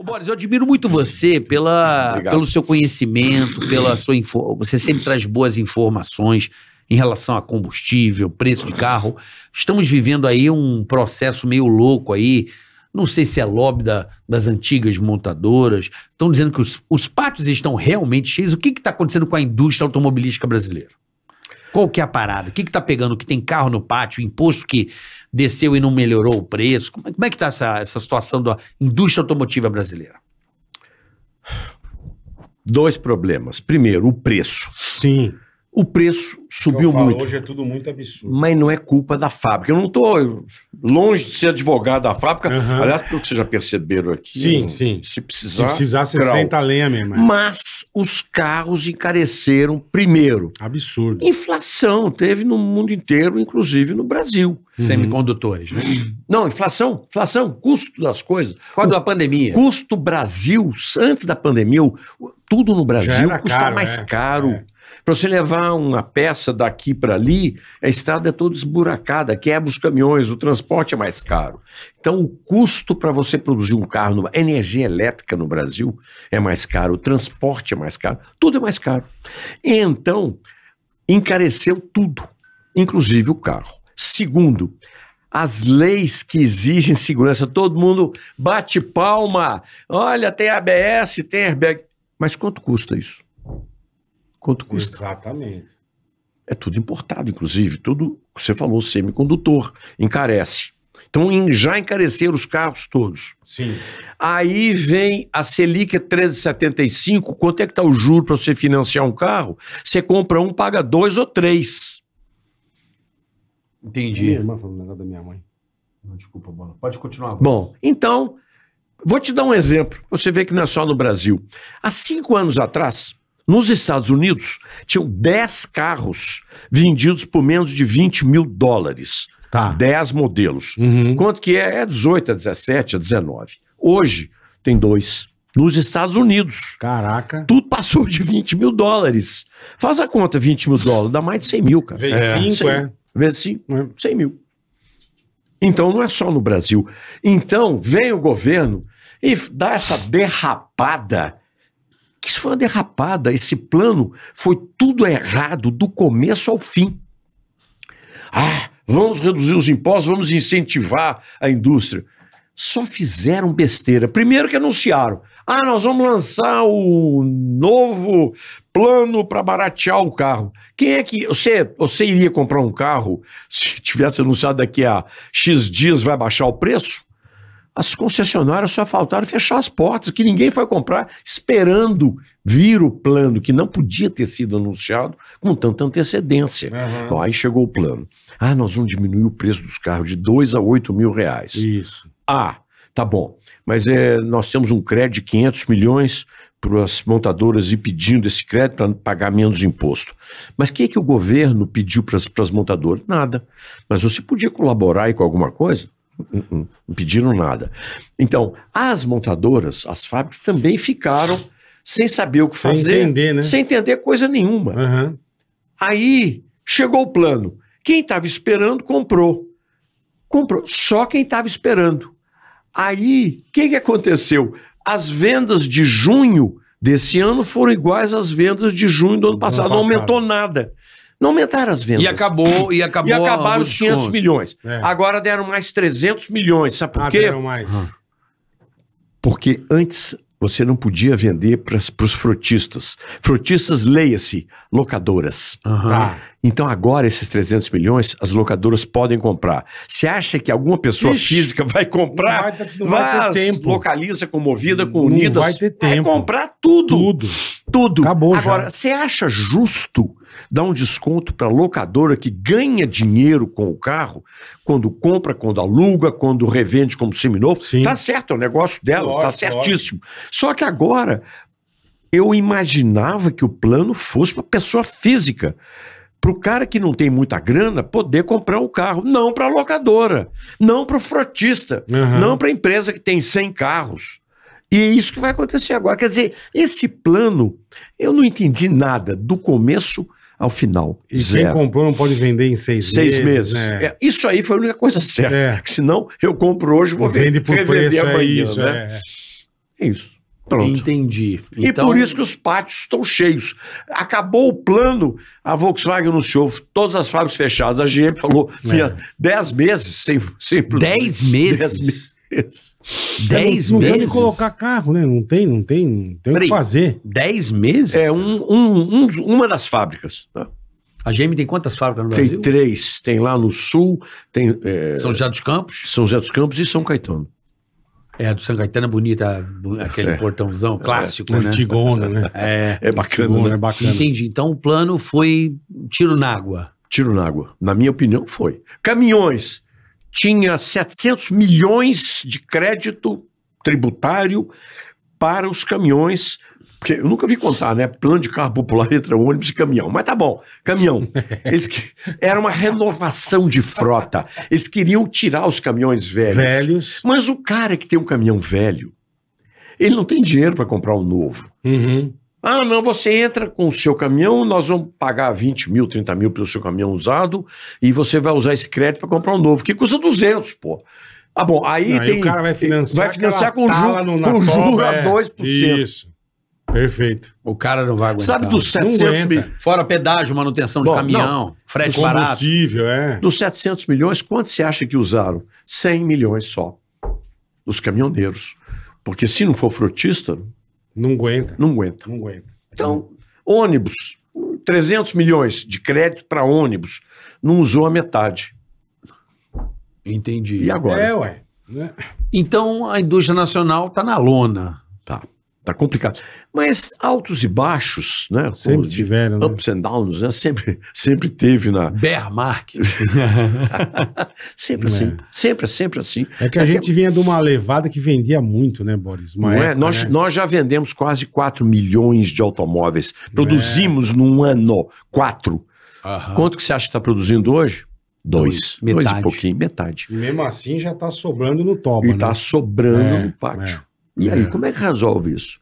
Ô, Boris, eu admiro muito você pela, pelo seu conhecimento, pela sua você sempre traz boas informações em relação a combustível, preço de carro. Estamos vivendo aí um processo meio louco aí. Não sei se é lobby da, das antigas montadoras. Estão dizendo que os, os pátios estão realmente cheios. O que está acontecendo com a indústria automobilística brasileira? Qual que é a parada? O que que tá pegando? Que tem carro no pátio, O imposto que desceu e não melhorou o preço? Como, é, como é que tá essa, essa situação da indústria automotiva brasileira? Dois problemas. Primeiro, o preço. Sim. O preço subiu falo, muito. Hoje é tudo muito absurdo. Mas não é culpa da fábrica. Eu não estou longe de ser advogado da fábrica. Uhum. Aliás, pelo que vocês já perceberam aqui. Sim, sim. Se precisar. Se precisar, você grau. senta a lenha mesmo. É. Mas os carros encareceram primeiro. Absurdo. Inflação teve no mundo inteiro, inclusive no Brasil. Uhum. Semicondutores, né? Não, inflação, inflação, custo das coisas. Quando da pandemia? Custo Brasil, antes da pandemia, tudo no Brasil custa caro, mais é. caro. É. Para você levar uma peça daqui para ali, a estrada é toda esburacada, quebra os caminhões, o transporte é mais caro. Então, o custo para você produzir um carro, a energia elétrica no Brasil é mais caro, o transporte é mais caro, tudo é mais caro. E então, encareceu tudo, inclusive o carro. Segundo, as leis que exigem segurança, todo mundo bate palma. Olha, tem ABS, tem airbag. Mas quanto custa isso? Quanto custa? Exatamente. É tudo importado, inclusive, tudo que você falou, semicondutor, encarece. Então já encareceram os carros todos. Sim. Aí vem a Selic 13,75. Quanto é que está o juro para você financiar um carro? Você compra um, paga dois ou três. Entendi. Minha irmã falou nada da minha mãe. desculpa, bola. Pode continuar. Agora. Bom, então, vou te dar um exemplo. Você vê que não é só no Brasil. Há cinco anos atrás, nos Estados Unidos, tinham 10 carros vendidos por menos de 20 mil dólares. Tá. 10 modelos. Uhum. Quanto que é? É 18, é 17, é 19. Hoje, tem dois. Nos Estados Unidos. Caraca. Tudo passou de 20 mil dólares. Faz a conta, 20 mil dólares, dá mais de 100 mil, cara. Vezes 5, é. Vezes 5, é. 100 é. mil. Então, não é só no Brasil. Então, vem o governo e dá essa derrapada isso foi uma derrapada. Esse plano foi tudo errado, do começo ao fim. Ah, vamos reduzir os impostos, vamos incentivar a indústria. Só fizeram besteira. Primeiro que anunciaram: ah, nós vamos lançar o novo plano para baratear o carro. Quem é que. Você, você iria comprar um carro se tivesse anunciado daqui a X dias vai baixar o preço? As concessionárias só faltaram fechar as portas, que ninguém foi comprar esperando vir o plano que não podia ter sido anunciado com tanta antecedência. Uhum. aí chegou o plano. Ah, nós vamos diminuir o preço dos carros de 2 a 8 mil reais. Isso. Ah, tá bom. Mas é, nós temos um crédito de 500 milhões para as montadoras e pedindo esse crédito para pagar menos imposto. Mas o que, que o governo pediu para as montadoras? Nada. Mas você podia colaborar aí com alguma coisa? Não, pediram nada. Então, as montadoras, as fábricas, também ficaram sem saber o que sem fazer. Entender, né? Sem entender coisa nenhuma. Uhum. Aí chegou o plano. Quem estava esperando comprou. Comprou. Só quem estava esperando. Aí, o que, que aconteceu? As vendas de junho desse ano foram iguais às vendas de junho do ano passado. Não, passado. não aumentou nada não aumentaram as vendas. E acabou, e acabou. E acabaram os 500 desconto. milhões. É. Agora deram mais 300 milhões, sabe por ah, quê? Deram mais. Ah. Porque antes você não podia vender para os frotistas. Frotistas, leia-se, locadoras. Uhum. Tá? Então, agora, esses 300 milhões, as locadoras podem comprar. Você acha que alguma pessoa Ixi, física vai comprar? Não vai, não vai ter tempo. localiza comovida com Unidas. Não vai ter tempo. Vai comprar tudo. Tudo. Tudo. Acabou Agora, você acha justo dá um desconto para a locadora que ganha dinheiro com o carro, quando compra, quando aluga, quando revende como seminovo. Está certo, é o negócio dela, está certíssimo. Lógico. Só que agora, eu imaginava que o plano fosse para pessoa física. Para o cara que não tem muita grana poder comprar um carro. Não para a locadora, não para o frotista, uhum. não para a empresa que tem 100 carros. E é isso que vai acontecer agora. Quer dizer, esse plano, eu não entendi nada do começo ao final. E zero. quem comprou não pode vender em seis, seis meses. meses. Né? É, isso aí foi a única coisa certa. É. Senão, eu compro hoje, vou vender por preço, amanhã. É isso. Né? É. é isso. Pronto. Entendi. Então... E por isso que os pátios estão cheios. Acabou o plano, a Volkswagen anunciou todas as fábricas fechadas. A GM falou: é. dez meses sem, sem. Dez meses? Dez meses preço. 10 é, não, não meses? colocar carro, né? Não tem, não tem, não tem Peraí, o que fazer. 10 meses? É um, um, um, uma das fábricas. Né? A GM tem quantas fábricas no tem Brasil? Tem três. Tem lá no Sul, tem... É, São José dos Campos? São José dos Campos e São Caetano. É, a do São Caetano é bonita, aquele é. portãozão é. clássico, é. né? Antigona, né? É, é bacana, né? é bacana. Entendi. Então o plano foi tiro na água. Tiro na água. Na minha opinião, foi. Caminhões tinha 700 milhões de crédito tributário para os caminhões. Porque eu nunca vi contar, né? Plano de carro popular entre ônibus e caminhão. Mas tá bom, caminhão. Eles que... Era uma renovação de frota. Eles queriam tirar os caminhões velhos. Velhos. Mas o cara que tem um caminhão velho, ele não tem dinheiro para comprar um novo. Uhum. Ah, não, você entra com o seu caminhão, nós vamos pagar 20 mil, 30 mil pelo seu caminhão usado e você vai usar esse crédito para comprar um novo, que custa 200, pô. Ah, bom, aí não, tem... Aí o cara vai financiar... Vai financiar com juros no, é, a 2%. Isso. Perfeito. O cara não vai aguentar. Sabe dos 700 milhões? Fora pedágio, manutenção de Bom, caminhão, não. frete barato. é. Dos 700 milhões, quanto você acha que usaram? 100 milhões só. Dos caminhoneiros. Porque se não for frotista, não aguenta. Não aguenta. Não aguenta. Então, ônibus, 300 milhões de crédito para ônibus, não usou a metade. Entendi. E agora? É, ué. Né? Então a indústria nacional está na lona. Tá. Tá complicado. Mas altos e baixos, né? Sempre tiveram. Né? Ups and downs, né? Sempre, sempre teve na. Bear market. sempre assim, é. assim. Sempre, sempre assim. É que a é gente que... É vinha de uma levada que vendia muito, né, Boris? Uma Não é? época, é? Nós, né? nós já vendemos quase 4 milhões de automóveis. É. Produzimos é. num ano 4. Quanto que você acha que está produzindo hoje? Dois. Dois, metade. Dois e pouquinho, metade. E mesmo assim já está sobrando no toba. E está né? Tá sobrando no pátio. E aí, é. como é que resolve isso?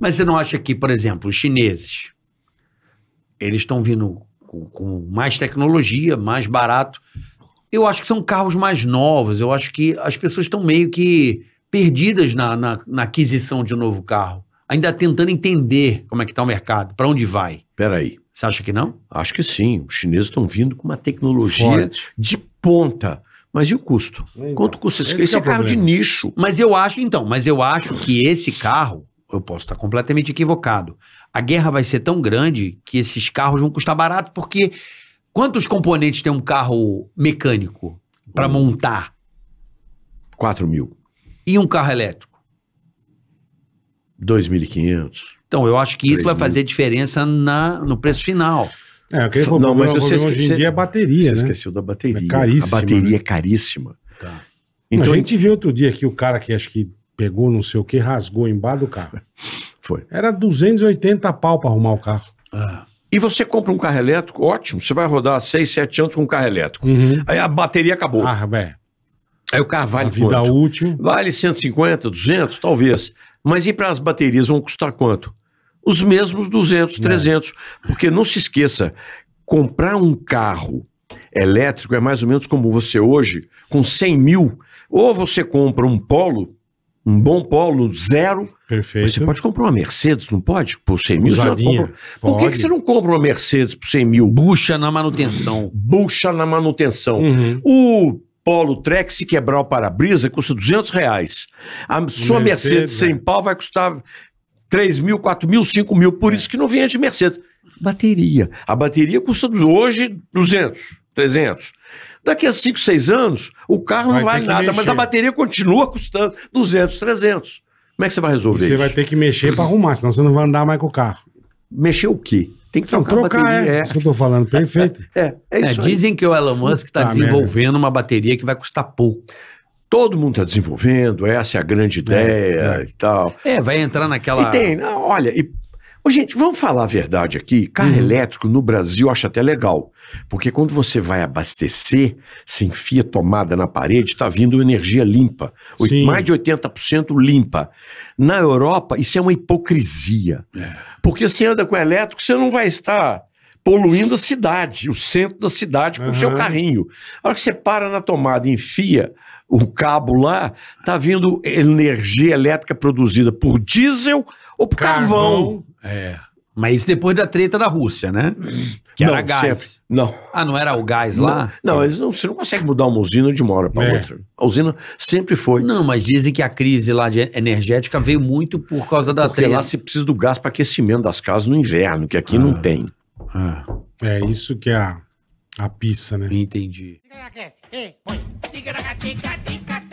Mas você não acha que, por exemplo, os chineses, eles estão vindo com, com, mais tecnologia, mais barato. Eu acho que são carros mais novos. Eu acho que as pessoas estão meio que perdidas na, na, na aquisição de um novo carro. Ainda tentando entender como é que está o mercado, para onde vai. Peraí. Você acha que não? Acho que sim. Os chineses estão vindo com uma tecnologia Forte. de ponta. Mas e o custo? Então, Quanto custa esse, esse é carro problema. de nicho? Mas eu acho, então, mas eu acho que esse carro, eu posso estar completamente equivocado. A guerra vai ser tão grande que esses carros vão custar barato, porque quantos componentes tem um carro mecânico para um, montar? 4 mil. E um carro elétrico? 2.500. Então, eu acho que isso vai fazer diferença na, no preço final. É, aquele problema, não, mas você esque... hoje em dia é bateria, Você né? esqueceu da bateria. É caríssima. A bateria né? é caríssima. Tá. Então, a gente viu outro dia que o cara que acho que pegou não sei o que, rasgou embaixo do carro. Foi. Era 280 pau para arrumar o carro. Ah. E você compra um carro elétrico, ótimo. Você vai rodar 6, 7 anos com um carro elétrico. Uhum. Aí a bateria acabou. Ah, é. Aí o carro vale a vida quanto? útil. Vale 150, 200, talvez. Mas e para as baterias vão custar quanto? os mesmos 200, 300. É. Porque não se esqueça, comprar um carro elétrico é mais ou menos como você hoje, com 100 mil, ou você compra um Polo, um bom Polo zero. Perfeito. Você pode comprar uma Mercedes, não pode? Por 100 mil. Compra... Por que, que, você não compra uma Mercedes por 100 mil? Bucha na manutenção. Bucha na manutenção. Uhum. O Polo Trek, se quebrar o para-brisa, custa 200 reais. A sua Mercedes, Mercedes sem né? pau vai custar 3 mil, 4 mil, 5 mil. Por é. isso que não vinha de Mercedes. Bateria. A bateria custa hoje 200, 300. Daqui a 5, 6 anos, o carro vai não vale nada, mexer. mas a bateria continua custando 200, 300. Como é que você vai resolver você isso? Você vai ter que mexer para arrumar, senão você não vai andar mais com o carro. Mexer o quê? Tem que trocar, trocar bateria. É, é. isso que eu tô falando, perfeito. É, é, é isso. É, dizem que o Elon Musk está tá, desenvolvendo merda. uma bateria que vai custar pouco. Todo mundo está desenvolvendo, essa é a grande é, ideia é, é. e tal. É, vai entrar naquela. E tem, olha, e, gente, vamos falar a verdade aqui: carro uhum. elétrico no Brasil eu acho até legal. Porque quando você vai abastecer, se enfia tomada na parede, está vindo energia limpa. Sim. Mais de 80% limpa. Na Europa, isso é uma hipocrisia. É. Porque você anda com elétrico, você não vai estar poluindo a cidade, o centro da cidade, com o uhum. seu carrinho. A hora que você para na tomada e enfia o cabo lá, tá vindo energia elétrica produzida por diesel ou por carvão. carvão. É. Mas depois da treta da Rússia, né? Que não, era gás. Sempre. Não. Ah, não era o gás lá? Não, tá. eles não, você não consegue mudar uma usina de uma hora para é. outra. A usina sempre foi. Não, mas dizem que a crise lá de energética veio muito por causa da Porque treta. lá se precisa do gás para aquecimento das casas no inverno, que aqui ah. não tem. Ah. É isso que é a a pizza, né? Entendi. na cast. Ei, põe. na